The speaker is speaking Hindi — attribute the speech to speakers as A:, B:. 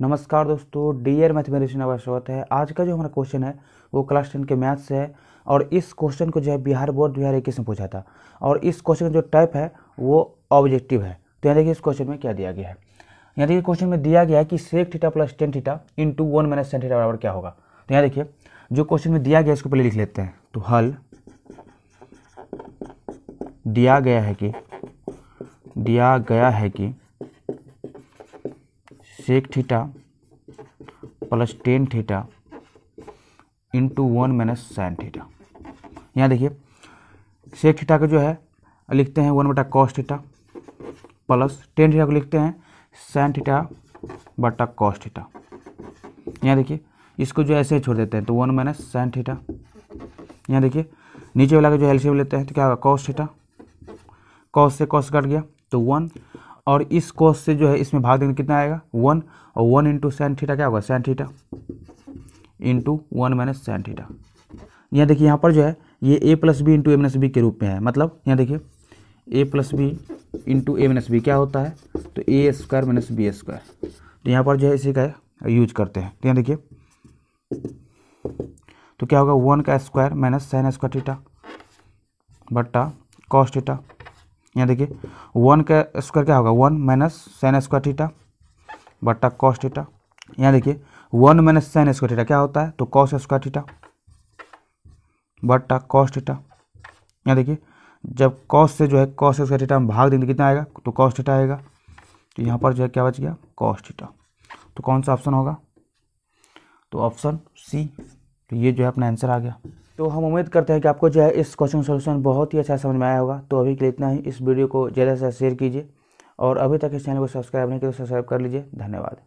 A: नमस्कार दोस्तों डियर मैथमेटिशियन आवाज स्वागत है आज का जो हमारा क्वेश्चन है वो क्लास टेन के मैथ से है और इस क्वेश्चन को जो है बिहार बोर्ड दो हज़ार इक्कीस में पूछा था और इस क्वेश्चन का जो टाइप है वो ऑब्जेक्टिव है तो यहाँ देखिए इस क्वेश्चन में क्या दिया गया है यहाँ देखिए क्वेश्चन में दिया गया है कि sec theta plus tan theta into one minus tan theta बराबर क्या होगा तो यहाँ देखिए जो क्वेश्चन में दिया गया इसको पहले लिख लेते हैं तो हल दिया गया है कि दिया गया है कि sec theta plus tan theta into one minus sine theta यहाँ देखिए सेक थीटा का जो है लिखते हैं वन बटा cos theta plus tan theta को लिखते हैं साइन थीटा बटा कॉस थीटा यहाँ देखिए इसको जो ऐसे ही छोड़ देते हैं तो वन माइनस साइन थीटा यहाँ देखिए नीचे वाला का जो एलसीएम लेते हैं तो क्या होगा कॉस थीटा कॉस से कॉस कट गया तो वन और इस कोस से जो है इसमें भाग देंगे कितना आएगा वन और वन इंटू सैन थीटा क्या होगा sine theta into one minus sine theta यहाँ देखिए यहाँ पर जो है ये A plus B into A minus B के रूप में है मतलब यहाँ देखिए A plus B into A minus B क्या होता है तो A square minus B square तो यहाँ पर जो है इसी का यूज करते हैं तो यहाँ देखिए तो क्या होगा वन का square minus sine square theta बट्टा कॉस थीटा यहाँ देखिए वन का स्क्वायर क्या होगा one minus sine square theta बट्टा कॉस थीटा यहाँ देखिए one minus sine square theta क्या होता है तो कॉस स्क्वायर थीटा बट्टा कॉस थीटा यहाँ देखिए जब कॉस से जो है कॉस स्क्वायर थीटा में भाग देंगे कितना आएगा तो कॉस थीटा आएगा तो यहाँ पर जो है क्या बच गया कॉस थीटा तो कौन सा ऑप्शन होगा तो ऑप्शन सी तो ये जो है अपना आंसर आ गया तो हम उम्मीद करते हैं कि आपको जो है इस क्वेश्चन सोल्यूशन बहुत ही अच्छा समझ में आया होगा तो अभी के लिए इतना ही इस वीडियो को ज़्यादा से ज़्यादा शेयर कीजिए और अभी तक इस चैनल को सब्सक्राइब नहीं किया तो सब्सक्राइब कर लीजिए धन्यवाद